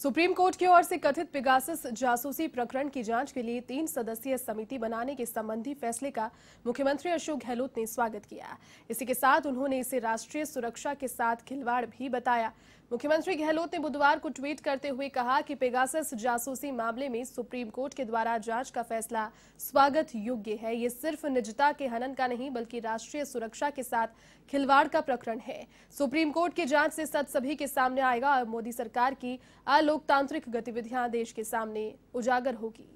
supreme court की ओर से कथित पिगासिस जासूसी प्रकरण की जांच के लिए तीन सदस्यीय समिति बनाने के संबंधी फैसले का मुख्यमंत्री अशोक गहलोत ने स्वागत किया इसी के साथ उन्होंने इसे राष्ट्रीय सुरक्षा के साथ खिलवाड़ भी बताया मुख्यमंत्री गहलोत ने बुधवार को ट्वीट करते हुए कहा कि पेगासस जासूसी मामले में सुप्रीम कोर्ट के द्वारा जांच का फैसला स्वागत योग्य है ये सिर्फ निजता के हनन का नहीं बल्कि राष्ट्रीय सुरक्षा के साथ खिलवाड़ का प्रकरण है सुप्रीम कोर्ट की जांच से सच सभी के सामने आएगा और मोदी सरकार की अल लोकतांत्रिक गतिविधियां देश के सामने उजागर होगी